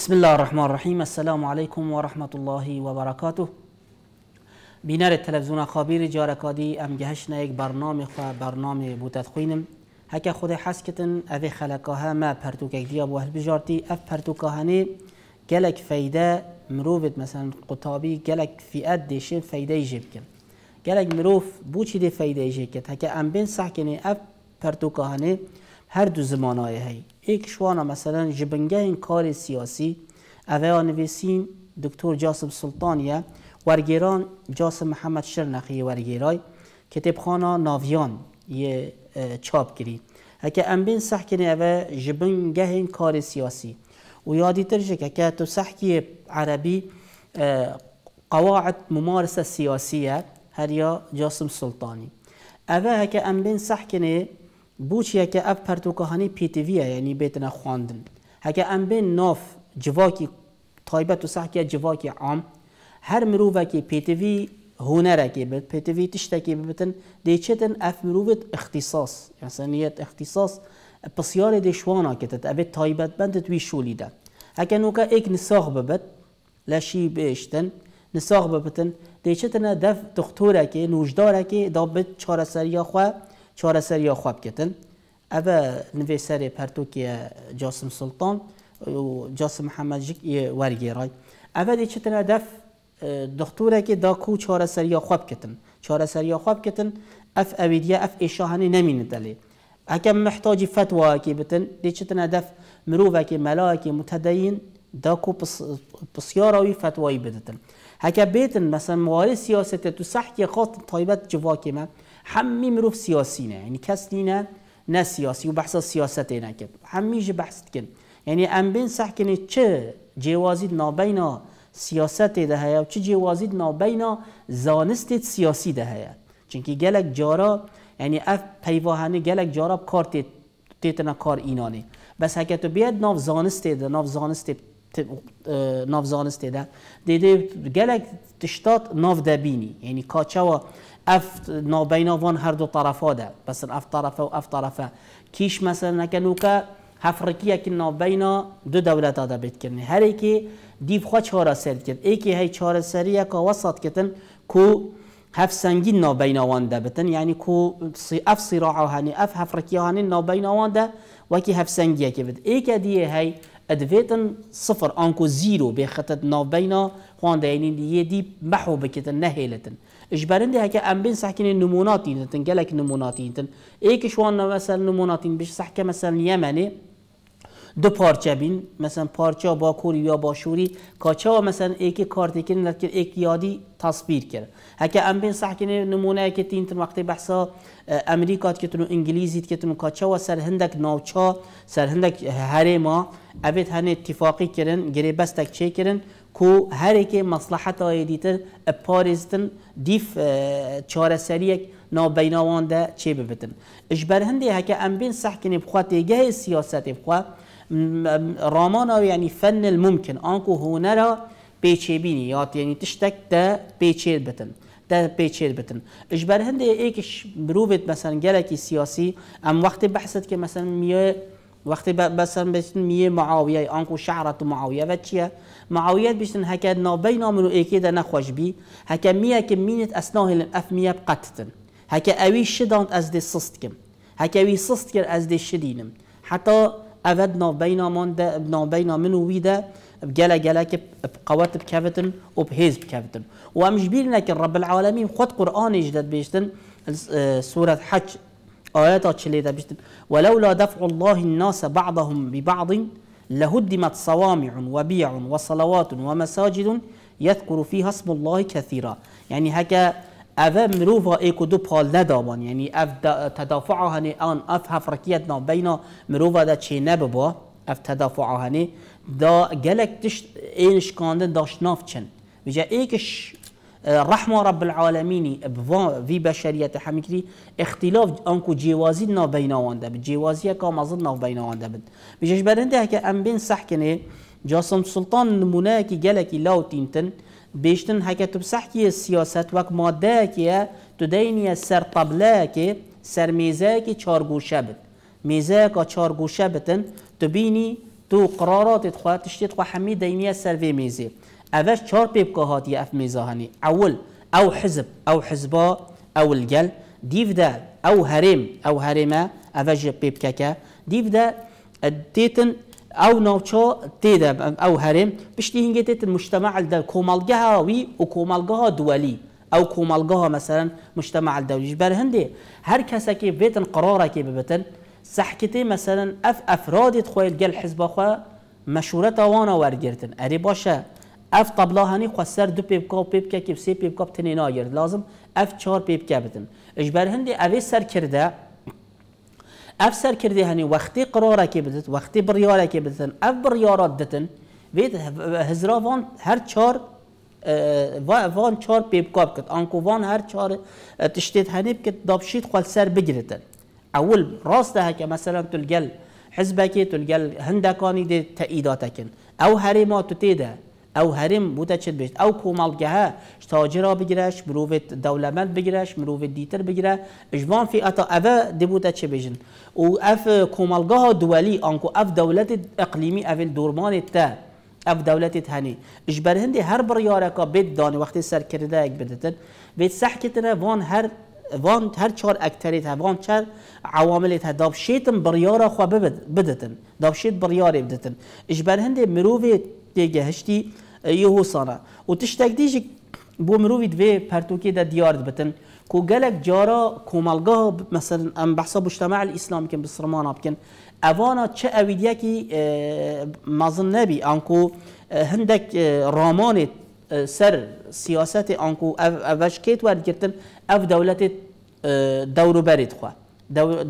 بسم الله الرحمن الرحيم السلام عليكم ورحمة الله وبركاته برکاته بینر تلویزیون خبیر جارکادی ام گهشن یک برنامه خو برنامه بودت خوینم هک خود حسکتن اوی خلقه ها ما پرتوکک دیا بو هل بجارتی اف پرتوکه هنی گلک فیده مروفت مثلا قطابی گلک فیعت دیشن فیده ایجیب کن گلک مروف بو چی دی فیده ایجیب کن هک ام بین صح اف پرتوکه هنی هر دو زمانه هی یک شوانا مثلا جبنگه این کار سیاسی اوه آنویسین دکتور جاسم سلطانیه ورگیران جاسم محمد شرنخی ورگیرای کتب خانه ناویان یه چاپ گری اکه امبین صح اوه جبنگه این کار سیاسی و یادی ترشه که که تو سحکی عربی قواعد ممارسه سیاسیه هریا جاسم سلطانی اوه که امبین سحکنه بو چیه که اف پرتوکهانی پیتویه یعنی بیتنه خواندن هکه ام بین ناف جواکی تایبت و سحکی جواکی عام هر مروفه که پیتوی هنره که بد وی تشته که ببتن دیچتن اف مروفت اختصاص یعنی اختصاص. اختصاص بسیار دشوانا کتت اوه تایبت بندت وی شولیده هکه نوکه ایک نساخ ببت لشی بیشتن نساخ ببتن دیچتن دف دکتوره که نوجداره که دابت یا خواه خواب کتن؟ ئەە نویس سری پرتوکی جاسم سلطان و جاسم محەممەجیک وەرگێڕای ئەە هدف دەف که داکو خواب و چارەسەریا خواب چارەسەریا خوابکەن اف ئەویدە ئەف ئێشاهانی نەمینە دەلێ ئەکەم محتاجی فتواکی بتن دەچتنە دەف مرۆڤێکی مەلاکی متدین داکو پسیاراوی فتوایی بدتن هەکە بیتن مثلا موارد سیاستێت تو سەحکی خواست طایبت جواکی مە حمی مروف سیاسی نه یعنی کس نه نه سیاسی و بحث سیاست نکرد همیشه بحث کن یعنی ام بین صح کنه چه جوازید نابینا سیاست ده و چه جوازید نابینا زانست سیاسی ده که گلک جارا یعنی اف پیواهنه گلک جارا کار تیتنا کار اینانه بس حکتو بیاد ناف زانست ده ناف زانست ناف زانست ده دیده گلک تشتات ناف دبینی یعنی کاچه و اف نابیناوان هر دو طرفا ده بس اف طرف و اف طرفه کیش مثلا نکنو که هفرکی که نابینا دو دولت آده بید کرنی هر ایکی دیف خواه چهار کرد ایکی های چهار سری یک وسط کتن کو هف سنگین نابیناوان ده بتن یعنی کو اف صراع هانی اف هفرکی هانی نابیناوان ده وکی هف سنگیه که بد ایک دیه های ادویتن صفر آنکو زیرو به خطت نابینا خوانده یعنی یه دی محو بکتن نهیلتن جبرنده هکا ام بین نموناتی نموناتی تن نموناتی نموناتي تن ايك شوان مثلا نموناتي بش سحكه مثلا یمنی دو پارچه بین مثلا پارچه با کوری یا با شوری کاچه و مثلا ایک کارتی که ایک یادی تصویر کرد ها که بین صح نمونه که تین تن وقتی بحثا امریکات که تنو انگلیزیت که تنو کاچه و سر هندک ناوچا سر هندک هریما، ما هنی اتفاقی کردن گره چه کردن. کو هر مصلحت های دیتر دیف چاره سریک نابیناوان ده چه ببتن اجبر ها که ام بین سحکنی بخواه تیگه سیاست بخواه ها یعنی فن الممکن آنکو را پیچه بینی یا یعنی تشتک ده پیچه بتن ده پیچید بتن اجبر هندی ایکش بروبت مثلا گرکی سیاسی ام وقت بحثت که مثلا می وقتی بسن بیشتر میه معاویه آنکو شعرت معاویه و چیه معاویه بشن هکد نابی منو ایکی ده نخوش بی هکا میه که مینت اسناه لن اف میه بقتتن هکا اوی شدانت از دی سست کم هکا اوی سست کر از دی شدینم حتی اود نابینا من ده نابینا منو وی ده بجلا جلاك بقوات بكافتن وبهيز بكافتن ومش بيلنا رب العالمين خود قرآن اجداد بيشتن اه، سورة حج آيات چليدا بجد ولولا دفع الله الناس بعضهم ببعض لهدمت صوامع وبيع وصلوات ومساجد يذكر فيها اسم الله كثيرا يعني هكا أفا مروفا إيكو دوبا پال يعني اف تدافع هنه آن اف هفركيتنا بين مروفا دا تشي نببا اف تدافع هنه دا گلک تشت إيش كان داشت ناف بجا إيكش آه، رحمه رب العالمين بفن في بشرية حميكري اختلاف انكو جیوازی ناو وانده بد جیوازی که مازد ناو وانده بد بجيش برنده که ام بین صح جاسم سلطان نمونه که گلکی لاو تينتن بيشتن هکه تو السياسات سیاست وک ماده سر طبله سر ميزاكي که چارگوشه بد میزه شابتن چارگوشه بتن تو تو قرارات خواهد تشتيت وحمي همی سر في میزه أفش شار بيبقى هاتي أف ميزاهني أول أو حزب أو حزبا أو الجل ديف دا أو هرم أو هرمة أفش بيبكا كا ديف دا ديتن او نوچا تيدا او هرم باش تيهنجت المجتمع الدا كومالجها وي وكومالجها دولي او كومالجها مثلا مجتمع الدولي جبال هندي هر كسا که بيتن قرارة که ببتن سحكتي مثلا اف افراد تخوي الجل حزب خواه مشورت وانا وارجرتن اری باشه اف طبلا هنی خسر دو پیپکا و که سی پیپکا بتنی ناگرد لازم اف چهار پیبکا بدن اجبر هندی اوی سر کرده اف سر کرده هنی وقتی قراره که بدن وقتی بریاره که بدن اف بریارات دتن وید هزرا وان هر چهار وان چهار پیپکا بکت آنکو وان هر چهار تشتید هنی بکت دابشید خسر بگیرد اول راسته که مثلا تلگل حزبکی تلگل هندکانی ده تاییداتکن او ما تو تیده او هرم بوده چه بشت او کومالگه تاجر را بگیرش مروف دولمت بگیرش مروف دیتر بگیره اجوان فی اتا او دی بوده چه بجن او اف کومالگاه دولی آنکو اف دولت اقلیمی اول دورمان تا اف دولت هنی اجبر هندی هر بر یارکا بید دانه وقتی سر کرده یک بدتن بید سح کتنه وان هر وان هر چهار اکتریت ها وان چهار عواملیت ها دابشیتن بریارا خواه بدتن دابشیت بریاری بدتن اجبر هندی مروفی گهشتی یهو سانه و تشتک دیج بو مروید به پرتوکی ده دیارد بتن کو گلک جارا کمالگاه مثلا ام اجتماع الاسلامی که کن بسرمان بکن اوانا چه اویدیه که مظن نبی آنکو هندک رامان سر سیاست انکو اوش کیت ورد گرتن او دولت دورو برید خواه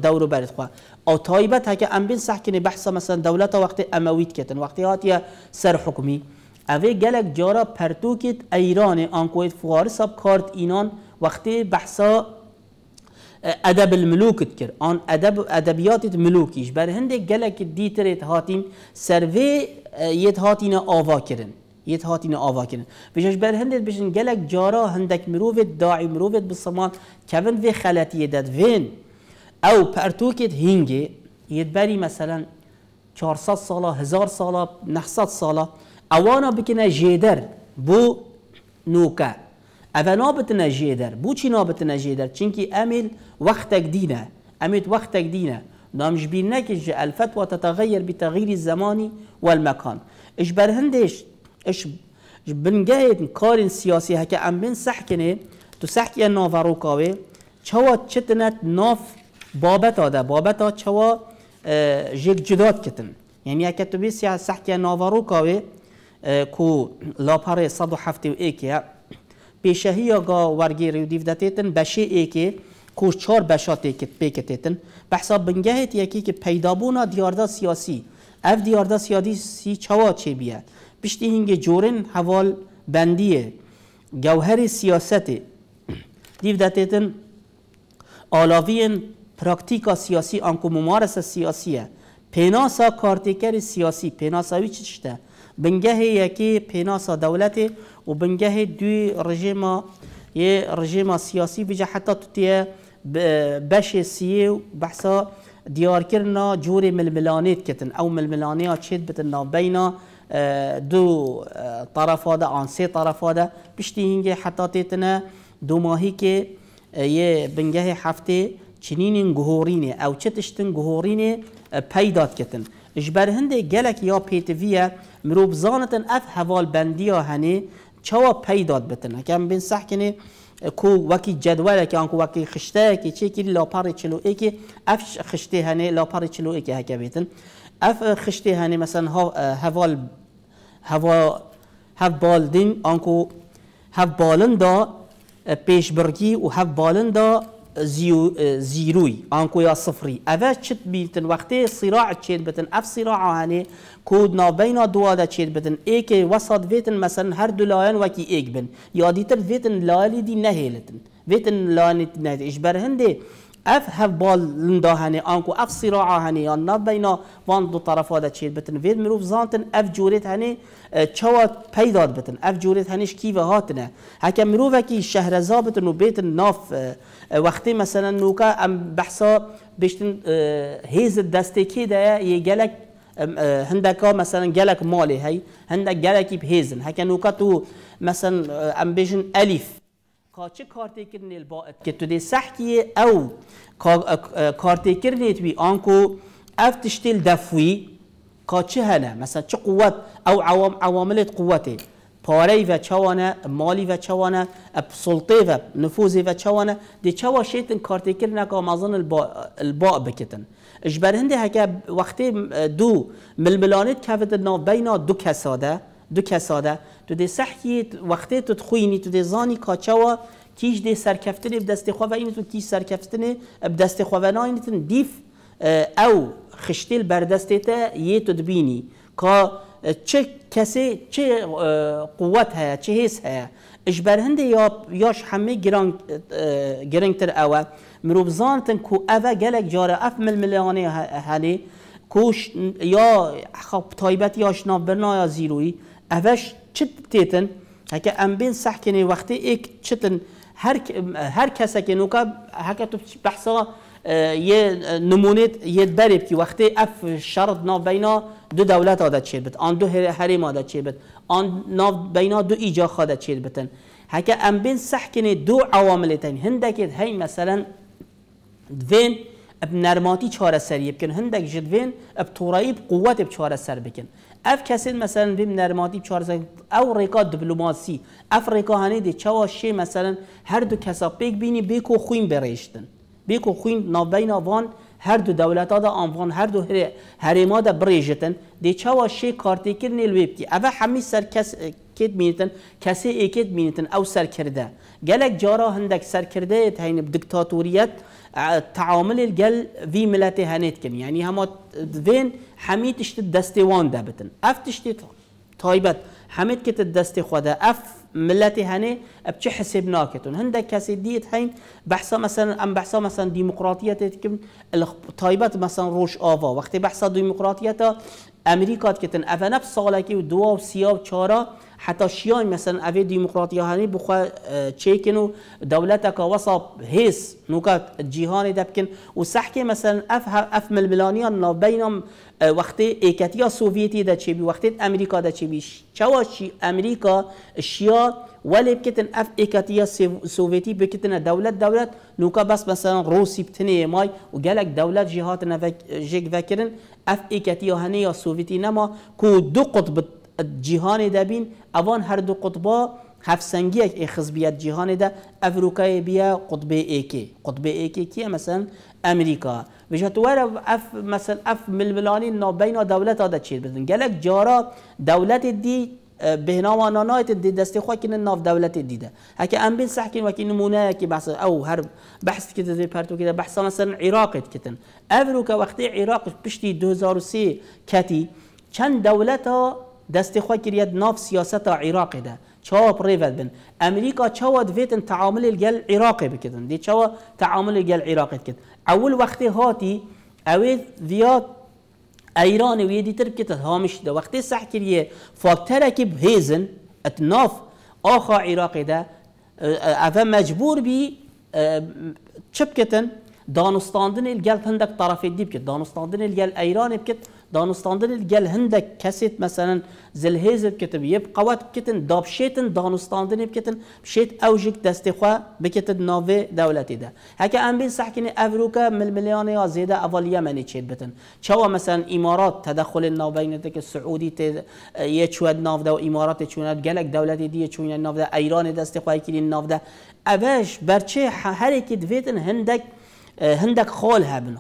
دور برد خواه او تایبت ها ام بین صح کنه بحث مثلا دولت وقت اموید کتن وقتی هاتیا سر حکمی اوه گلک جارا پرتوکت ایران آنکویت فوار سب کارت اینان وقتی بحثا ادب الملوکت کرد آن ادب ادبیات ملوکیش بر هند دیتر ایت هاتیم سروی یت هاتین آوا کردن یت هاتین آوا کردن بجاش بر هند بشن گلک جارا هندک مروو داعی مروفت بسمان کون وی خلطیه او پرتوکت هنگه یه بری مثلا 400 سالا 1000 سالا 900 سالا اوانا بکنه جیدر بو نوکه اوه نابتنه جیدر بو چی نابتنه جیدر چنکی امیل وقتک دینه امیل وقتک دینه نامش نکش جه تتغیر بی تغییر زمانی و المکان اش برهندش اش بنگه بنجايد كارن سياسي هكا ام سحکنه تو سحکی نافروکاوه چوا چتنت ناف بابت بابت آده چوا جیگ جدات کتن یعنی ئەکە تو بێ سحکی ناوارو کاوی کو لاپەڕێ 1970 آگا ورگی رو و دیودەتێتن بشی ایکی کو حساب بحساب پێکەتێتن بەحسا که پیدا بونا دیارده سیاسی اف دیاردا سیادی سی چی چێ پیشتی پشتی جورن حوال بندیه گوهر سیاست سیاسەتێ تیتن. آلاوی پراکتیکا سیاسی آنکو ممارسه سیاسیه پیناسا کارتیکر سیاسی پیناساوی چی چشته بنگه یکی پیناسا دولت و بنگه دوی رژیم یه رژیم سیاسی بجا حتی توتیه بش سیه و بحثا دیار کرنا جور ململانیت کتن او ململانی ها چید بتن نابینا دو طرفا ده آن سه طرفا ده پشتی هنگه حتی تیتنه دو ماهی که یه بنگه هفته چنین گهورینه او چتشتن گهورینه پیدات کتن اجبر هنده گلک یا پیتویه مروب زانتن اف حوال بندی ها هنه چوا پیدات بتن هکم بین صح کنه کو وکی جدوله که آنکو وکی خشته که چه که لاپار چلو ای که اف خشته هنه لاپار چلو ای که هکه بیتن اف خشته هنه مثلا حوال هوا هف بالدین آنکو هف بالن دا برگی و هف بالن دا زيو زيروي انكو يا صفري اوا تشت بيتن وقتي صراع تشيت بتن اف صراع هاني كود نا بين دوا دا تشيت بتن ايك وسط فيتن مثلا هر دلاين وكي ايك بن يا ديتر فيتن لالي دي نهيلتن فيتن لاني تنهد اجبر هندي اف هف بالندا هنی آنکو اف صراع هنی یا نه بینا وان دو طرفا ده چیر بتن وید مروف زانتن اف جوریت هنی اه، چوات پیداد بتن اف جوریت هنیش کیوه هاتنه هکه مروف کی شهرزا بتن و بیتن ناف اه، اه، وقتی مثلا نوکا ام بحثا بشتن هیز دستکی ده یه گلک هندك مثلا جالك مالي هي هندك جالك بهيزن هكا تو مثلا ام امبيشن الف کاچه کارتی کردن با که تو دی او کارتی کردن توی آنکو اف تشتیل دفی کاچه هنه مثلا چه قوت او عوام عواملت قوته پاره و چوانه مالی و چوانه اب سلطه و نفوذ و چوانه دی چوا شیتن کارتی کردن که مازن البا, البا بکتن اجبر وقتی دو ململانیت کفت ناو بینا دو کساده دو کساده تو دی صحی وقتی تو خوینی تو دی زانی کاچوا کیش دی سرکفتن اب دست خوا و این تو کیش سرکفتن اب دست خوا و ناینتن دیف او خشتیل بر تا یه تو دبینی که چه کسی چه قوت هیا چه حس هیا اجبر یا یاش همه گران گرانتر اوه مروب زانتن کو اوه گلک جاره اف مل ملیانه هلی کوش یا خب تایبت یاش برنا یا زیروی اوش چی تیتن هکه امبن بین سحکنی وقتی ایک چتن هر هر کس که نوکا هکه تو بحثا یه نمونیت یه بریب کی وقتی اف شرط ناف بینا دو دولت عادت چیر بد آن دو حریم عادت چیر بد آن ناف بینا دو ایجا خادت چیر بتن هکه امبن بین دو عوامل تن هندکت هی مثلا دوین اب نرماتی چاره سری بکن هندک جدوین اب تورایی قوت اب چاره سر بکن اف کسی مثلا بیم نرمادی زنگ او ریکا دبلوماسی اف ریکا هنه دی مثلا هر دو کسا پیک بینی بیکو خوین بریشتن بیکو خوین نابین آوان هر دو دولت دا آنوان هر دو هریما دا بریشتن دی چوا شی کارتی کرنی الویبتی او همی سر کس کت میتن کسی ایکت میتن او سر کرده گلک جارا هندک سر کرده ایت هین دکتاتوریت تعامل گل وی ملت هنیت کن یعنی همه دوین همی تشت وان ده بتن اف تشت تایبت همیت کت دست خود اف ملت هنی بچه چه حساب ناکتون هندک کسی دیت هین بحثا مثلا ام بحثا مثلا دیمقراطیت کن تایبت مثلا روش آوا وقتی بحثا دیمقراطیت ها کتن افنب سالکی و دو و چارا حتى شيان مثلا افي ديمقراطية هاني بخوا تشيكنو اه، دولتك وصب هيس نوكات جيهان دبكن وسحكي مثلا اف اف ملانيا نا بينهم اه، وقت ايكاتيا سوفيتي دا تشيبي وقت امريكا دا تشيبي شواشي امريكا شيا ولی بکتن اف اکاتیا سوویتی بکتن دولت دولت نوکا بس مثلا روسی بتنی مای و گلک دولت جهات نفک جگ وکرن اف اکاتیا هنی یا سوویتی نما کو دو قطب جیهان ده بین اوان هر دو قطبا هفسنگی یک اخز بیاد جیهان ده افریقای بیا قطب ایکی قطب ایکی کیه مثلا امریکا و تو اف مثلا اف ململانی نابینا دولت آده چیر بدن گلک جارا دولت دی به نام آنانایت دی دست خواه ناف دولت دیده هکه ام بیل و وکی نمونه که بحث او هر بحث که دی پرتو که بحث مثلا عراق کتن افروکا وقتی عراق پشتی 2003 کتی چند دولت ها دست خواه کرید ناف سیاست عراقی ده چاوا پریود بن امریکا چاوا دویتن تعامل گل عراق بکدن دی چوا تعامل گل عراق کد اول وقتی هاتی اوید زیاد ایران ویدی دیتر کت هامش ده وقتی صح کریه فاکتره که بهیزن اتناف آخا عراقی ده اوه مجبور بی چپ دانوستان دانستاندن الگل هندک طرف دیب کت دانستاندن الگل ایران بکت دانستانده دیگل هندک کسیت مثلا زلهیز بکتن یه قوات بکتن داب شیتن دانستانده نیب کتن شیت اوجک دستی خواه بکتن ناوی دولتی ده هکه امبین سحکنی افروکا مل ملیانه یا زیده اول یمنی چید بتن چوا مثلا امارات تدخل ناو بینده که سعودی تی یه چود ناو ده و امارات چوند گلگ دولتی دیه چوند ناو ده ایران دستخواه خواهی کلین ده اوش برچه هر اکی هندک هندک بن خال هبن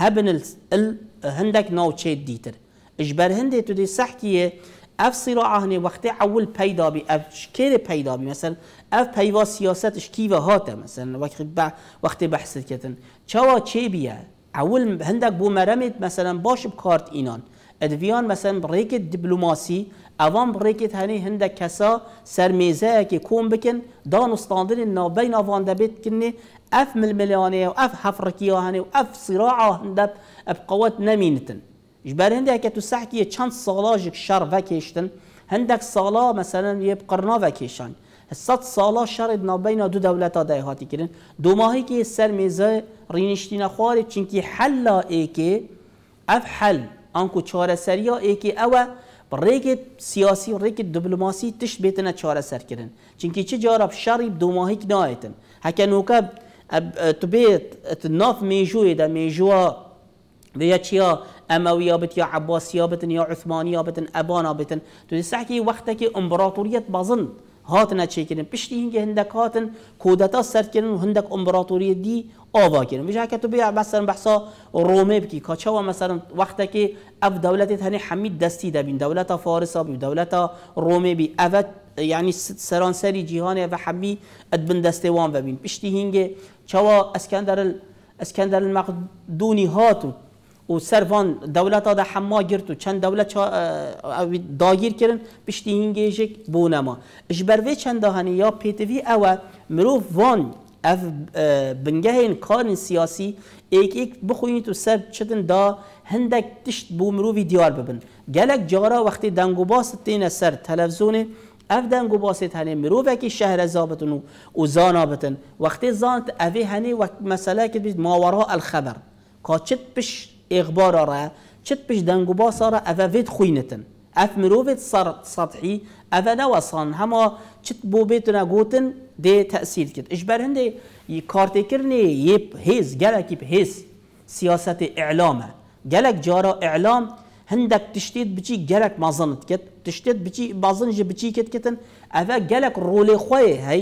هبنلس ال هندک ناوچه دیتر اجبر هندی تدی سحکیه اف صراع هنه وقتی اول پیدا بی اف پیدا بی مثلا اف پیوا سیاستش کی هاته مثلا وقتی وقت بحث کردن چوا چه بیه اول هندک بو مرمت مثلا باش بکارت اینان ادویان مثلا ریک دیپلماسی اوام برای تنی هندک کسا سرمیزه که کوم بکن دان استاندن اینا بین آوانده بید کنی اف مل ملیانه و اف حفرکی آهنه و اف صراع آهنده اب قوت نمینتن جبر هنده که تو سحکی چند سالا جک شر وکیشتن هندک سالا مثلا یه قرنا وکیشن صد سالا شر ادنا بین دو دولتا دای هاتی کرن دو ماهی که سرمیزه رینشتی خواری چنکی حل لا ای که اف حل آنکو چهار سریا ای که اوه ڕێگێ سیاسی و دبلوماسی دیبلوماسی تشت سر کردن؟ سەرکردن چینکی چه جارە دو دوماهیک نایەتن هەکە نوکە تو بێت ناف مێژوێدا مێژوە یا چیا ئەمەویا یا عباسیا بتن یا عثمانیا بتن ئەبانا بتن تو وقتی که امبراطوریت بازند هاتنا چیکن پشتی هنگ هندک هاتن کودتا سرد کردن هندک امپراتوری دی آوا کردن وجه که تو بیا مثلا بحثا رومه بکی کاچا و مثلا وقتی که اف دولت هنی حمید دستی دا دولت فارس بی دولت رومه بی اوت یعنی سرانسری جهان و حمی ادبن دستوان و بین پشتی هنگ چوا اسکندر اسکندر المقدونی هاتو و سروان دولت آده حما گرد و چند دولت داگیر کرن پشتی هنگیجک بونما اجبروی چند دهانی یا پیتوی اوه مروف وان اف بنگه این کار سیاسی ایک ایک بخوینی تو سر چدن دا هندک تشت بو مروفی دیار ببن گلک جارا وقتی دنگو تین سر تلفزونه اف دنگو باست هنه مروف که شهر زابتن و زانابتن وقتی زانت اوه هنه وقت مسئله که بید ماورا الخبر کاچت پشت اخبار را چت پیش دنگو باسا را او وید خوینتن اف مروفت صار سطحی او نوصان هما چت بو بیتنا گوتن ده تأثیر کرد اجبر هنده یه کارت کرنه یه هیز گلکی به هیز سیاست اعلامه گلک جارا اعلام هندک تشدید بچی گلک مازنت کت تشدید بچی بازنج بچی کت کتن أفا گلک رول خوي هی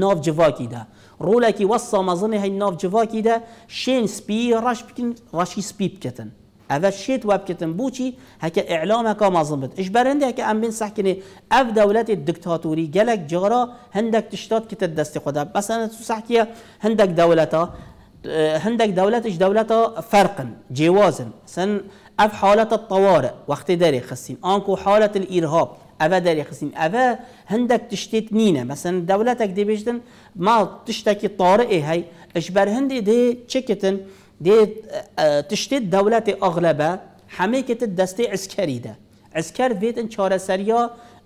نو جواکی ده رولا کی وصا مزنه های ناف جوا کی ده شین سپی راش بکن راشی سپی بکتن اول شیت واب کتن بو چی اعلام کا مزن بد اش برنده هکه اف دولت دکتاتوری گلک جارا هندک تشتاد کت دست خدا بس انا تو سح کیا هندک دولتا هندک دولت اش دولتا فرقن جوازن سن اف حالت الطوارئ وقت داری خسین آنکو حالت الارهاب أفا داري خسين أفا هندك تشتيت نينة مثلا دولتك دي بيجدن ما تشتكي طارئي هاي إشبر هندي دي تشكتن دي آه، تشتيت دولة أغلبة حميكة الدستي عسكري ده عسكر فيتن چارة سريا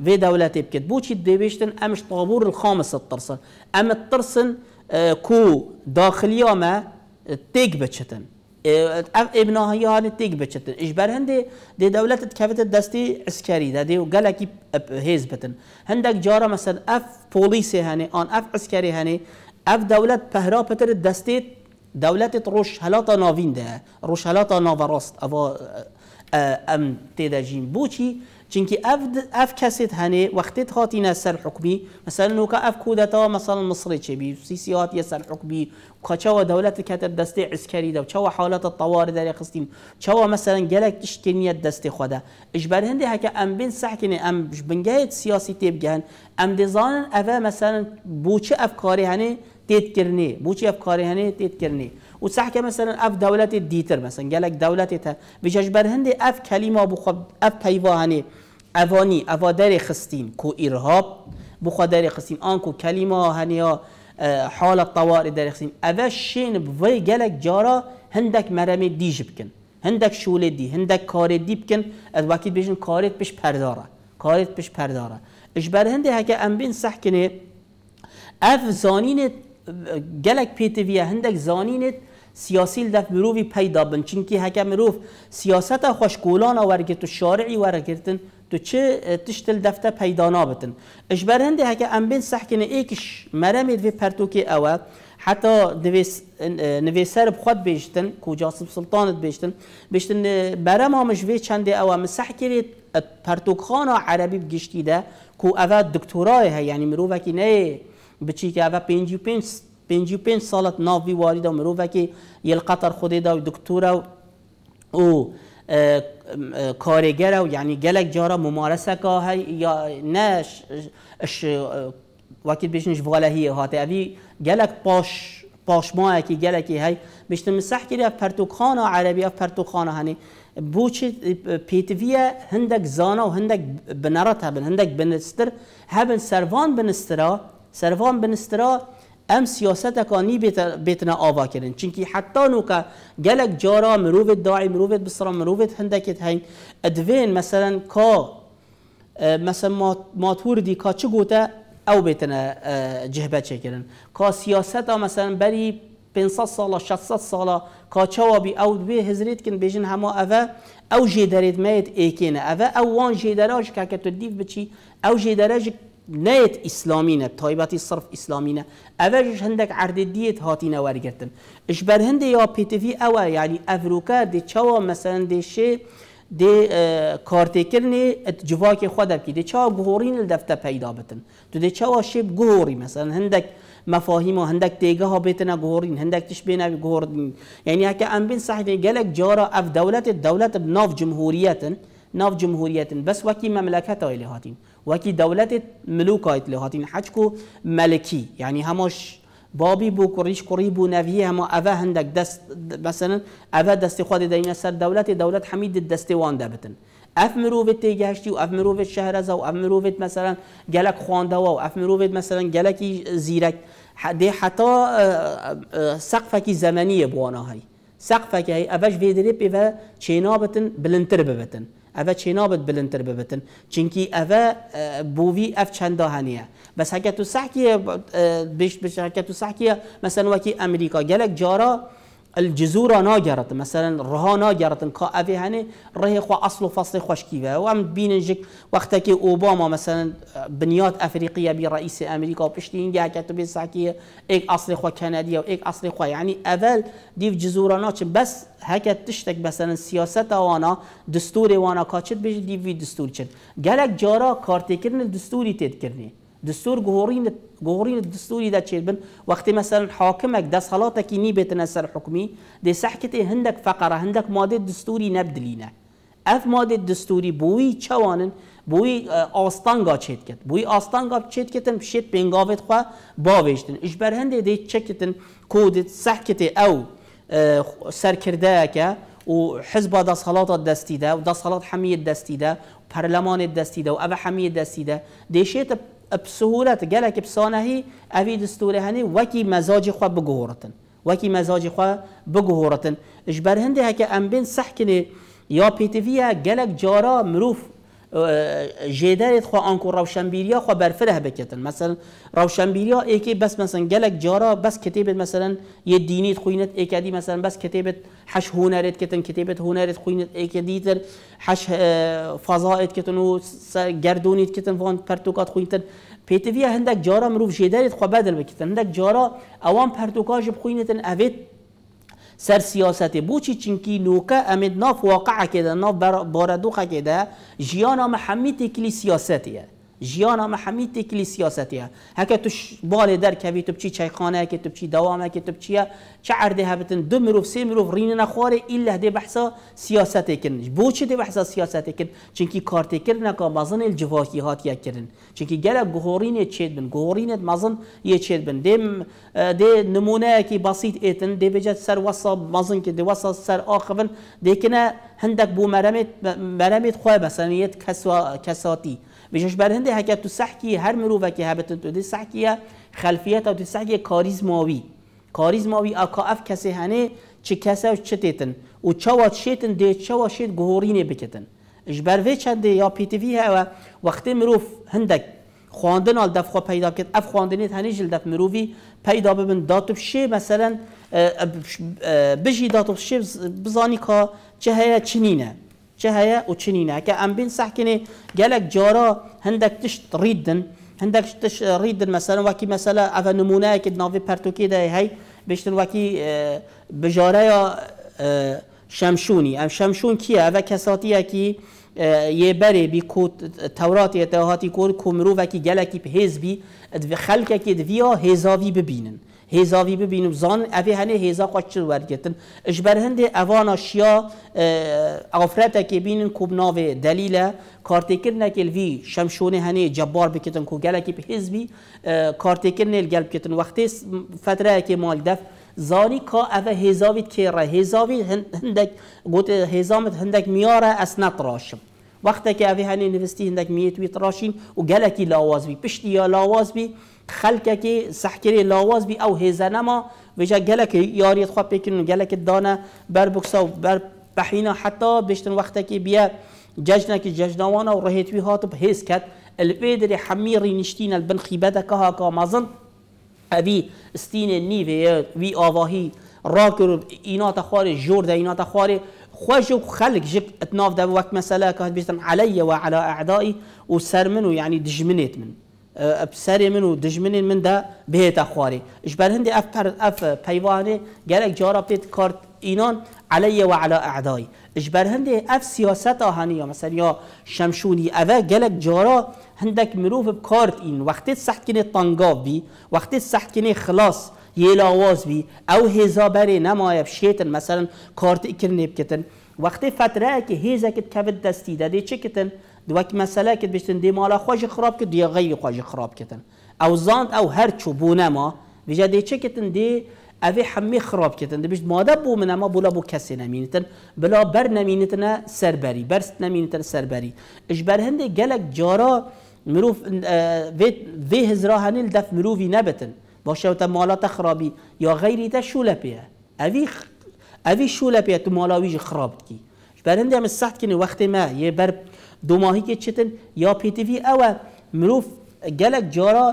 في دولة بكت بوشي دي بيجدن أمش طابور الخامس الترسن أم الترسن آه، كو داخليا آه، ما تيك بچتن ابنایان تیگ بچتن اش هنده دی دولت کفت دستی عسکری ده و گلکی هیز بتن هندک جارا مثلا اف پولیس هنه آن اف عسکری هنه اف دولت پهرا پتر دستی دولت روش هلاتا ناوین ده روش هلاتا ناوراست او ام تیده جیم بوچی چونکی اف اف کسیت هنی وقتی هاتینا سر حکمی مثلا نو که اف کودتا مثلا مصری چه بی سیسی هاتیه سر حکمی که و دولت کتر دسته عسکری چا و حالات الطوار داری خستیم و مثلا گلک اش دسته خدا اجبر هنده هکه ام بین سحکنه ام بنگایت سیاسی تیب گهن ام دزان اوا مثلا بوچه افکاری هنی تیت کرنه بوچه افکاری هنی تیت کرنه که مثلا اف دولت دیتر مثلا گلک دولت تا بیجاش برهند اف کلیما بخواد اف پیواهنی اوانی اوا در خستین کو ارهاب بخوا در خستین آن کو کلمه هنیا حال طوار در خستین اوا شین وی گلک جارا هندک مرم دیج بکن هندک شوله دی هندک کار دی بکن از وقتی بیشن کارت پیش پرداره کارت پیش پرداره اش برهند هکه ام بین صح کنه اف زانین گلک پیتویه هندک زانینت سیاسی دف مروی پیدا بن چونکی حکم مروف سیاست خوش ورگیت و شارعی ورگرتن تو چه تشتل دفته پیدا نابتن اجبر هنده حکم امبین بین سحکن ایکش مرمید وی پرتوکی اول حتی نویسر بخود بیشتن کو جاسب سلطانت بیشتن بیشتن برم همش وی چند اوا مسح کرید پرتوکخان عربی بگشتی ده کو اوه دکتورای ها یعنی مروفکی نه بچی که پینج و پینج پنج سالت ناوی مروفه که یل قطر خوده دا و دکتوره و کارگره و یعنی گلک جارا ممارسه که های یا نه اش وقتی بیشنش والهیه هاته اوی گلک پاش پاشماه کی که گلکی های بیشتر مسح کرد پرتوخانه عربی اف هنی بوچ پیتویه هندک زانا و هندک بنرات هبن هندک بنستر هبن سروان بنسترا سروان بنسترا ام سیاست کانی بیتنا آوا کردن چونکی حتی نو که گلک جارا مروفت داعی مروفت بسرا مروفت هندکت هین ادوین مثلا کا اه، مثلا ماتور دی کا چه گوته او بیتنا اه، جهبه چه کردن کا سیاست مثلا بری 500 سالا 600 سالا کاچوا بی او دوی هزریت کن بیجن هما او او جیدرید مایت ایکینه او او وان جیدراج که که تو دیف بچی او جیدراج اسلامی نه، تایبەتی صرف ئیسلامینە ئەوەژش هندک عرددیت نواری کردن. اش به هنده یا پیتفی ئەوە یعنی ئەڤروکە دێ چاوا مەسەن دی دێ کارتێکردنی جوواکی خوا خود دێ چاوە گۆڕین لە دەفتە پیدا بتن تو دی چاوە شێب گهوری هندک هندک مەفاهیم و هندک ها ها گۆڕین هەندێک تش بێناوی گۆڕین یعنی هەکە ئەم بین گلک جارا اف ئەف دولت دەولەت ناف ناف جمهوریت بس وکی مملکت های هاتین وکی دولت ملوک آیل هاتین حج ملکی یعنی همش بابی بو کریش کری بو نویه همه اوه هندک دست مثلا اوه دست خود سر دولت دولت حمید دست وان دبتن اف تیگهشتی و اف شهر شهرزا و اف مثلا گلک خوانده و اف مثلا گلکی زیرک ده حتی سقفکی زمانی بوانه هایی سقفەکەی ئەڤش وێدرێ و چێنابەتن بلنتر ببتن ئەە چێنابەت بلنتر ببتن چینکی ئەە بووی اف چند دهانیه. بس هەکە تو بیش بشت بشکە تو ساکیە مەسەن وەکی ئەمریکا گەلک جارا الجزورة ناجرت مثلا رها ناجرت کا اوی هنه ره خو اصل و فصل خوش کیوه و هم بینن جک وقتا که اوباما مثلا بنیاد افریقیه بی رئیس امریکا پشتی این گه کتو بیسا که ایک اصل خو کندیه و ایک اصل خو یعنی اول دیو جزورا ناچن بس هکت تشتک مثلا سیاست وانا دستور وانا کاچت بیش دیوی دستور چن گلک جارا کارتکرن دستوری تید کرنی دستور گوهرین دستوری دا چیر بن وقتی مثلا حاکمک دست حالاتا که نی بیتن سر حکمی دی سحکت هندک فقره هندک ماده دستوری نبدلینه اف ماده دستوری بوی چوانن بوی آستانگا چید کت بوی آستانگا چید کتن شید بینگاوت خواه باویشتن اش بر هنده دی چکتن کودت سحکت او سرکرده که و حزب دست حالاتا دستی و دست حالات حمیه دستیده و او حمیه دستیده ده بسهولت گلک بسانهی اوی دستوره هنی وکی مزاج خواه بگهورتن وکی مزاج خواه بگهورتن اجبر هنده ها که صح کنه یا پیتویه گلک جارا مروف جدارت خو آنکو روشنبیریا خو برفره بکتن مثلا روشنبیریا ای بس مثلا گلک جارا بس کتیبت مثلا یه دینیت خوینت ای کدی مثلا بس کتیبت حش هنرت کتن کتیبت هنرت خوینت ای کدیتر حش فضایت کتن و گردونیت کتن وان پرتوکات خوینتن پیتویا هندک جارا مروف جدارت خو بدل بکتن هندک جارا اوان پرتوکاش بخوینتن اوید سر سیاست بوچی چنکی نوکه امید ناف واقع که ده ناف باردوخه که ده جیان کلی سیاستیه ژیان هم همی تکلی سیاستیه هکه تو بال در کوی تو چی چایخانه که تو چی دوامه که تو چیه چه عرده هبتن دو مروف سه مروف رین نخواره ایله ده بحثا سیاست کردن بو چه ده بحثا سیاست کن چونکی کار تکر که مزن الجواکی هات یا کردن چونکی گله گهورین چید بن گهورین مازن یه چید بن دم ده نمونه که بسیط ایتن ده بجت سر وصا مزن که ده وصا سر آخرن ده کنه هندک بو مرمت مرمت خواه کساتی Veșești berhinde heket tu sahki her miroveke hebet تو de sahkiye خلفیت تو سحک کاریزماوی کاریزماوی اکاف کسی هنه چه کسی و چه تیتن و چه و شیتن ده چه و شیت گهورینه بکتن اجبر وی چنده یا پیتوی ها و وقتی مروف هندک خواندن آل دفخوا پیدا کرد اف خواندنیت هنه جل دف مروفی پیدا ببن داتوب شی مثلا بجی داتوب شی بزانی که چه هیا چنینه چه هەیە و چنینە که ئەم بین سەحکنێ گەلک جارە هندک تشت ڕیدن هەندێک تش ڕیدن مەسەر واکی مەسەلا ئەە های ناوی پەرتوکیدای هەی بشتن شمشونی ام شمشون کیه؟ شەمشون کساتیه کی یه بره بی تەوراتی تەهاتی کۆر کومرۆڤکی گەلکی پێزبی که دویا هێزاوی ببینن. هیزاوی ببینم زان ئەێ هیزا هێزا قچ اجبر هند اوان ئەوانە آفرت که بینن کوبناوێ دەلیلە کل وی شمشونه هنی جبار بکتن کو گەلێکی بهێزبی کارتێکردنێ گەل وقتی فتره که مال دف زانی اوه ئەە که ره هێزاوی هندک گوت هندک میاره میارە راشم، وقتی که اوه هنی نوستی هندک میت وی ڕاشین و لاواز لاوازبی پشتی یا لاوازبی که سحکری لاواز بی او هیزنه ما ویجا گلک یاریت خواه پیکنن گلک دانه بر بکسا و بر بحینا حتی بشتن وقتی که بیا ججنه که ججنوانا و رهیتوی هاتب هیز کد البیدر حمی نشتین البن خیبده که ها که مازن اوی استین نیوه وی آواهی راکر اینا تخواره جور ده اینا تخواره خوش و خلق جب اتناف ده وقت مسئله که بیشتن علی و علی اعدائی و سرمن و یعنی دجمنیت منو بسری من و من ده بهت خواری اش بر هندی اف پر اف جارا پیت کارت اینان علیه و علی اعدای اش بر هندی اف سیاست آهانی یا مثلا یا شمشونی اوه گلک جارا هندک مروف کارت این وقتی سحت کنه طنگاب بی وقتی سحت کنه خلاص یه لاواز بی او هزا بری نمایب مثلا کارت اکرنه نبکتن، وقتی فتره که هیزه کت کبد دستی داده چه دوک مسئله که بشتن دی مالا خراب که دیگه غیر خوش خراب کتن او زاند او هر چو ما ویجا دی چه کتن دی اوی همه خراب کتن دی بشت ماده بو من ما بولا بو کسی نمینتن بلا بر نمینتن سربری برست نمینتن سربری اش بر گلک جارا مروف وی هزرا دف مروفی نبتن باشه و تا مالات خرابی یا غیری تا شوله پیه اوی خ... اوی شوله پیه تو مالاویج خراب کی برنده هم سخت کنه وقت ما یه بر دو ماهی که چتن یا پی تی وی او مروف گلک جارا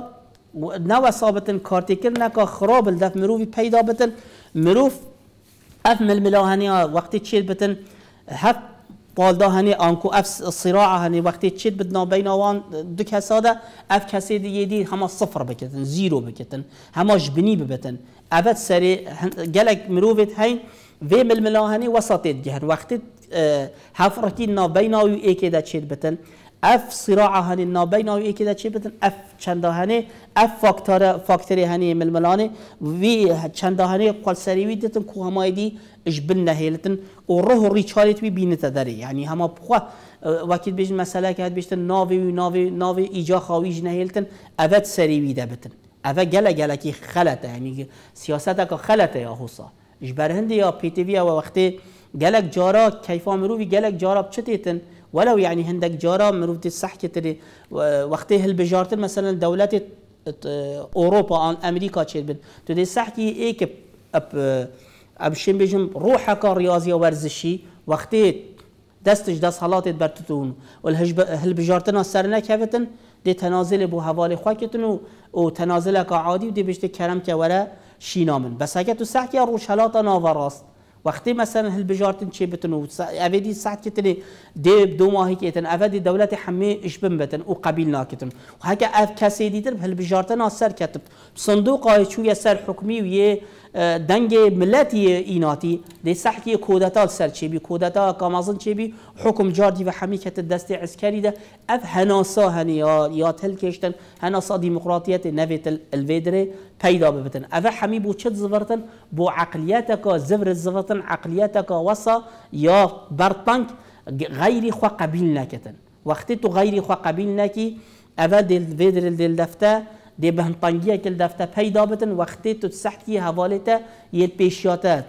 نو ثابتن کارتیکر نکا خراب دف مروفی پیدا بتن مروف اف ململاهنی وقتی چیل بتن هف پالدا هنی آنکو اف صراع هنی وقتی چیل بدنا بین آوان دو کساده اف کسی دیگه دی همه صفر بکتن زیرو بکتن همه جبنی ببتن ابد سری گلک مروفت هین في ململهاني وسط الجهر وقت اه، هفرتي نا بينا ای که دا چید بتن اف صراع هنی نابیناوی ای که كده تشيت بتن اف چنده هاني اف فاكتور فاكتور هاني ململهاني ملانه وی چنده هنی قلسری وی دتن کو همایدی اجبن نهیلتن و روح ریچالیت وی بینت داری يعني هما بخوا وقت وقتی مساله كات که نا بیشتر نا و نا ناوی ايجا خواهیج نهیلتن اوت سري وی دبتن اوه گله گله کی خلطه يعني سیاست که خلطه یا حسا جبر برهندي يا بي تي في و وقتی گلک جارا کیفا مروی جالك جارا بچتیتن ولو يعني هندك جارا مروفت الصحكة تري وقتها البجارت مثلا دولة أوروبا عن أمريكا تشيت بد تدي الصحكة إيك اب اب ابشين بيجم روحك رياضية ورزشي وقتي دستش دست حالات برتتون والهجب والهلبجارتنا سرنا كيفتن دي تنازل بو حوالي خواكتن و تنازلك عادي ودي بيشتي كرم كورا شینامن بس اگه تو سحکی روشلات ناوراست وقتی مثلا هل بجارتن چی بتن و اودی ساعت کتنی دی دو ماهی کتن اودی دولت همه اشبن بتن و قبیل ناکتن و هک اف کسی دیدن هل بجارتن سر کتب صندوق های چوی سر حکمی و یه دنگ ملتی ایناتی دی سحکی کودتا سر چی بی کودتا کامازن چی بی حکم جاردی و همی کت دست عسکری ده اف هناسا هنی یا تل کشتن هناسا دیمقراطیت نویت الویدره پیدا ببتن اف همی بو چت زورتن بو عقلیتکا زبر زورتن عقلیتکا وسا یا برطنک غیری خواه قبیل نکتن وقتی تو غیری خواه قبیل نکی اول دل ویدر دل دی بهنطنگی کل دفته پیدا بتن وقتی تو حواله تا یه پیشیاته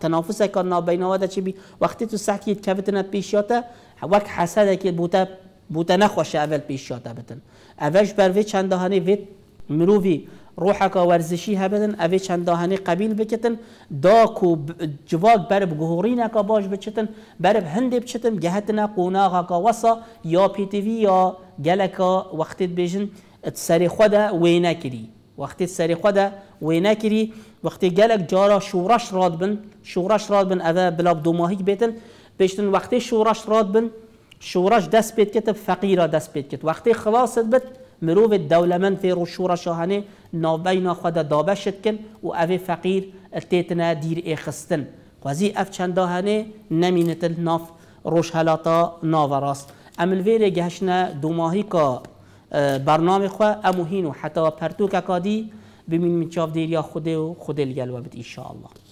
تنافس کار نابینواده چی بی وقتی تو سحتی که بتن پیشیاته وقت حسد که بوته بوته نخوشه اول پیشیاته بتن اولش بر وی چند وی مرووی روحک ورزشی بدن. اوی چند دهانی قبیل بکتن کو و بر برب گهورین اکا باش بچتن برب هنده بچتن گهتن قوناغه وسا یا پیتوی یا گلکا وقتی بیجن سەری خدا وێ نکری وقتی سەری خدا وێ نکری وقتی گەلک جارا شورش راد بن شورش راد بن ئەە بلاب دوماهیک بیتن پێشتن وقتی شورش راد بن شوڕەش دەست پێت کتە فەقیرا دەست پێت کرد وەختی خلاصت بت مرۆڤێت دەولەمەند فێڕ و شوڕە شاهانێ ناوبەی ناخوادا دابەشت کرد و ئەوێ فەقیر تێتنە دیر ئێخستن خوازی ئەف چەندداهانێ نەمینتن ناف ڕۆژهلاتا ناوەڕاست دو ماهی دوماهیکە برنامه خواه اموهین و حتی پرتوک اکادی ببینیم چاف دیر یا خوده و خوده لگل و بد الله